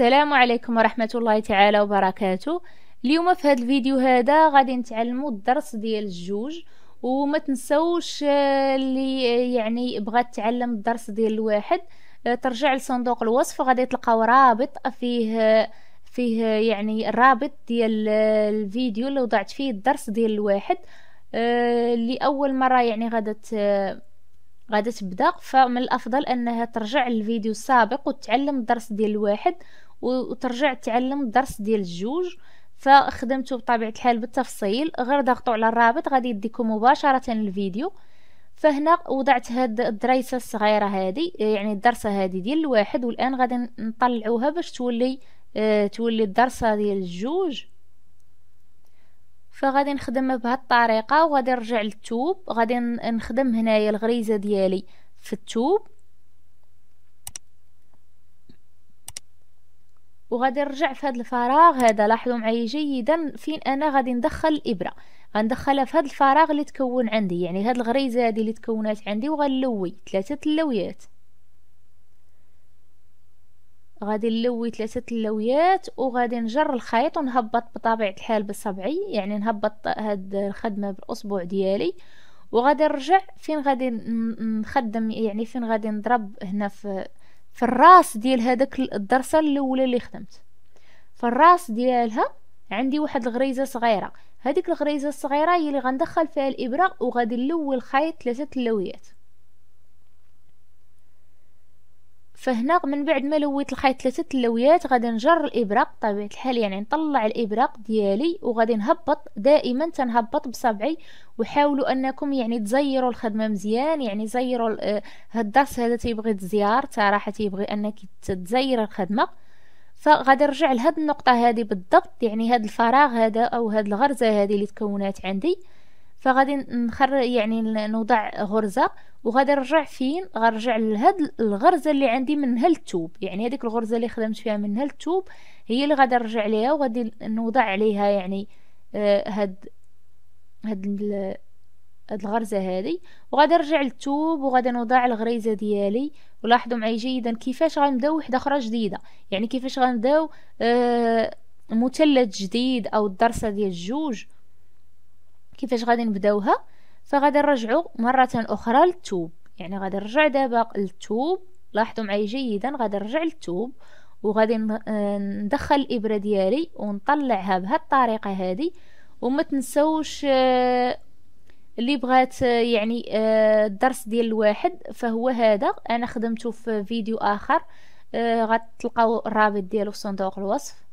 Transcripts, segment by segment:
السلام عليكم ورحمة الله تعالى وبركاته اليوم في هذا الفيديو هذا غادي نتعلموا الدرس ديال الجوج وما تنسوش آه، اللي آه، يعني بغات تعلم الدرس ديال الواحد آه، ترجع لصندوق الوصف غادي تلقاو رابط فيه فيه يعني الرابط ديال الفيديو اللي وضعت فيه الدرس ديال الواحد اللي اول مره يعني غادي غادي تبدا فمن الافضل انها ترجع للفيديو السابق وتعلم الدرس ديال الواحد وترجع تعلم درس ديال الجوج فخدمته بطبيعه الحال بالتفصيل غير ضغطوا على الرابط غادي يديكم مباشره الفيديو فهنا وضعت هاد الدريسه الصغيره هادي يعني الدرسه هادي ديال الواحد والان غادي نطلعوها باش تولي اه تولي الدرسه ديال الجوج فغادي نخدمها بهاد الطريقه وغادي نرجع للتوب غادي نخدم هنايا الغريزه ديالي في التوب وغادي نرجع في هذا الفراغ هذا لاحظوا معي جيدا فين انا غادي ندخل الابره غندخلها في هذا الفراغ اللي تكون عندي يعني هذه الغريزه هذه اللي تكونات عندي وغنلوي ثلاثه اللويات غادي نلوي ثلاثه اللويات وغادي نجر الخيط ونهبط بطبيعه الحال بصبعي يعني نهبط هاد الخدمه بالاصبع ديالي وغادي نرجع فين غادي نخدم يعني فين غادي نضرب هنا في في الراس ديال هذاك الدرسه الاولى اللي خدمت في الراس ديالها عندي واحد الغريزه صغيره هذيك الغريزه الصغيره هي اللي غندخل فيها الابره وغادي نلوي الخيط ثلاثه اللويات فهنا من بعد ما لويت الخيط ثلاثه اللويات غادي نجر الابره بطبيعه الحال يعني نطلع الابره ديالي وغادي نهبط دائما تنهبط بصبعي وحاولوا انكم يعني تزيروا الخدمه مزيان يعني زيروا هاد آه، الدرس هذا تيبغي تزيار صراحه تيبغي انك تزير الخدمه فغادي نرجع لهاد النقطه هذه بالضبط يعني هاد الفراغ هذا او هاد الغرزه هذه اللي تكونات عندي فغادي نخر يعني نوضع غرزه وغادي نرجع فين غنرجع لهاد الغرزه اللي عندي من هالتوب يعني هذيك الغرزه اللي خدمت فيها من هالتوب هي اللي غادي نرجع ليها وغادي نوضع عليها يعني آه هاد هاد هاد الغرزه هذه وغادي نرجع للتوب وغادي نوضع الغريزه ديالي ولاحظوا معي جيدا كيفاش غنبداو وحده اخرى جديده يعني كيفاش غنبداو آه مثلث جديد او الدرسه ديال الجوج كيفاش غادي نبداوها فغادي نرجعوا مره اخرى للتوب يعني غادي نرجع دابا للتوب لاحظوا معايا جيدا غادي نرجع للتوب وغادي آه، ندخل الابره ديالي ونطلعها بهاد الطريقه هذه وما تنسوش آه، اللي بغات آه، يعني الدرس ديال الواحد فهو هذا انا خدمته في فيديو اخر غتلقاو الرابط ديالو في صندوق الوصف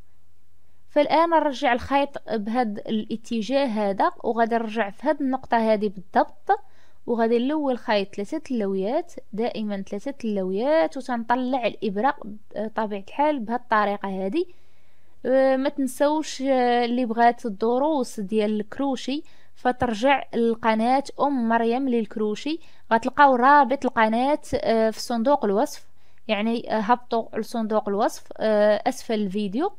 فالان نرجع الخيط بهاد الاتجاه هذا وغادي نرجع في هذه النقطه هذه بالضبط وغادي نلوي الخيط ثلاثه اللويات دائما ثلاثه اللويات وتنطلع الابره بطبيعه الحال بهاد الطريقه هذه أه، ما تنسوش أه، اللي بغات الدروس ديال الكروشي فترجع لقناه ام مريم للكروشي غتلقاو رابط القناه أه، في صندوق الوصف يعني هبطوا لصندوق الوصف اسفل الفيديو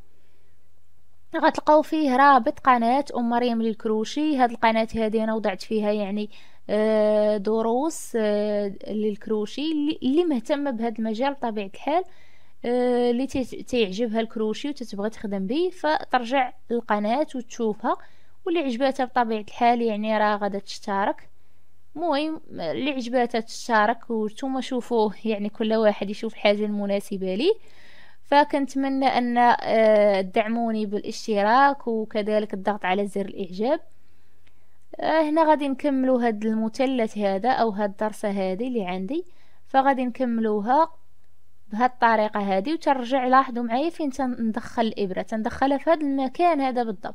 غتلقاو فيه رابط قناة ام مريم للكروشي هاد القناة هذه انا وضعت فيها يعني آه، دروس آه، للكروشي اللي مهتمه بهذا المجال بطبيعه الحال آه، اللي تيعجبها الكروشي وتتبغى تخدم به فترجع للقناه وتشوفها واللي عجباتها بطبيعه الحال يعني راه غادا تشترك المهم اللي عجباتها تشترك وتوما شوفوه يعني كل واحد يشوف الحاجه المناسبه ليه فكنتمنى ان آه، تدعموني بالاشتراك وكذلك الضغط على زر الاعجاب آه، هنا غادي نكملو هاد المثلث هذا او هاد الدرسة هذه اللي عندي فغادي نكملوها بهاد الطريقة هذه وترجع لاحظوا معايا فين تندخل الابرة تندخلها في هاد المكان هذا بالضبط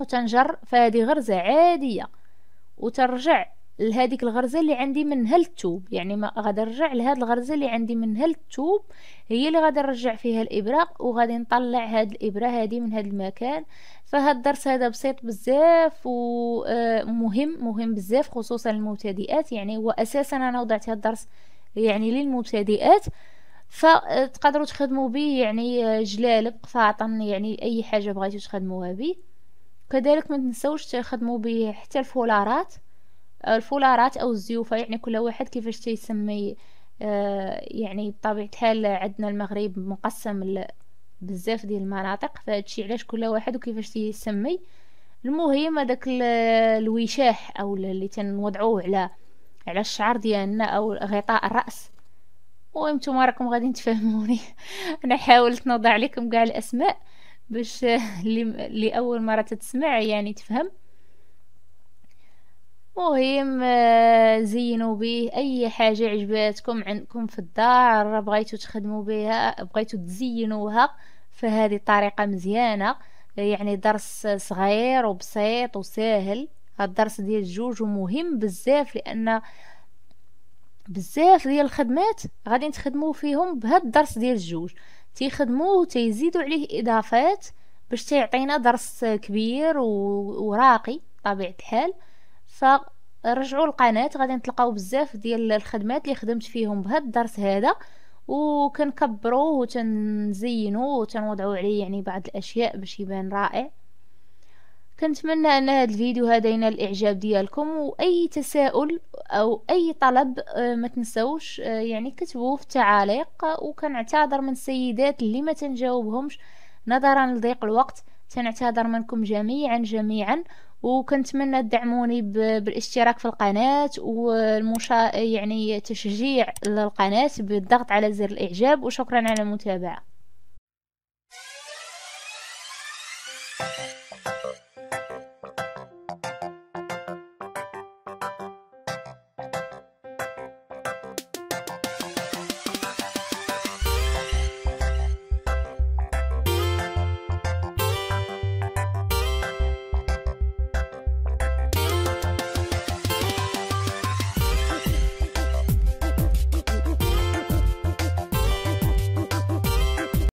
وتنجر فهذه غرزة عادية وترجع لهذيك الغرزه اللي عندي من هالتوب يعني ما غادي نرجع لهاد الغرزه اللي عندي من هالتوب هي اللي غادي نرجع فيها الابره وغادي نطلع هاد الابره هادي من هاد المكان فهاد الدرس هذا بسيط بزاف ومهم آه، مهم بزاف خصوصا للمبتدئات يعني واساسا انا وضعت هاد الدرس يعني للمبتدئات فتقدروا تخدموا به يعني آه، جلالب قفاطن يعني اي حاجه بغيتوا تخدموها به كذلك ما تنساوش تخدموا به حتى الفولارات الفولارات أو الزيوفة يعني كل واحد كيفاش تيسمي آه، يعني بطبيعة الحال عندنا المغرب مقسم بزاف ديال المناطق فهادشي علاش كل واحد وكيفاش تيسمي المهم هذاك الوشاح او اللي تنوضعوه على على الشعر ديالنا او غطاء الراس المهم نتوما راكم غادي تفهموني انا حاولت نوضع لكم كاع الاسماء باش اللي, اللي اول مره تتسمع يعني تفهم مهم آه، زينوا به اي حاجه عجباتكم عندكم في الدار بغيتو تخدموا بها بغيتو تزينوها فهذه طريقه مزيانه يعني درس صغير وبسيط وسهل الدرس ديال الجوج ومهم بزاف لان بزاف ديال الخدمات غادي نتخدموا فيهم بهاد الدرس ديال الجوج تيخدموه تيزيدوا عليه اضافات باش تيعطينا درس كبير وراقي طبيعه الحال فرجعوا القناه غادي نتلقاو بزاف ديال الخدمات اللي خدمت فيهم بهذا الدرس هذا وكنكبروه وتنزينوه وتنوضعوا عليه يعني بعض الاشياء باش يبان رائع كنتمنى ان هذا الفيديو هذا ينال الاعجاب ديالكم واي تساؤل او اي طلب آه، ما تنسوش آه، يعني كتبوه في التعاليق وكنعتذر من السيدات اللي ما تنجاوبهمش نظرا لضيق الوقت تنعتذر منكم جميعا جميعا وكنتمنى تدعموني بالاشتراك في القناة والمشا يعني تشجيع للقناة بالضغط على زر الاعجاب وشكرا على المتابعة